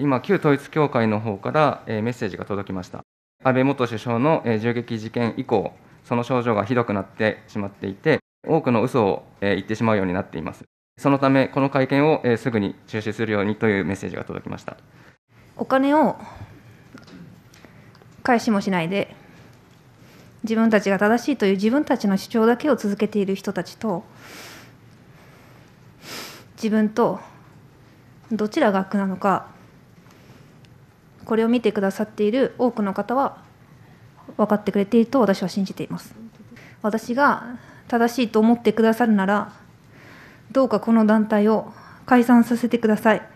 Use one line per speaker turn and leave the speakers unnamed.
今、旧統一教会の方からメッセージが届きました。安倍元首相の銃撃事件以降、その症状がひどくなってしまっていて、多くの嘘を言ってしまうようになっています。そのため、この会見をすぐに中止するようにというメッセージが届きました。
お金を返しもしないで、自分たちが正しいという自分たちの主張だけを続けている人たちと、自分とどちらが悪なのかこれを見てくださっている多くの方は分かってくれていると私は信じています私が正しいと思ってくださるならどうかこの団体を解散させてください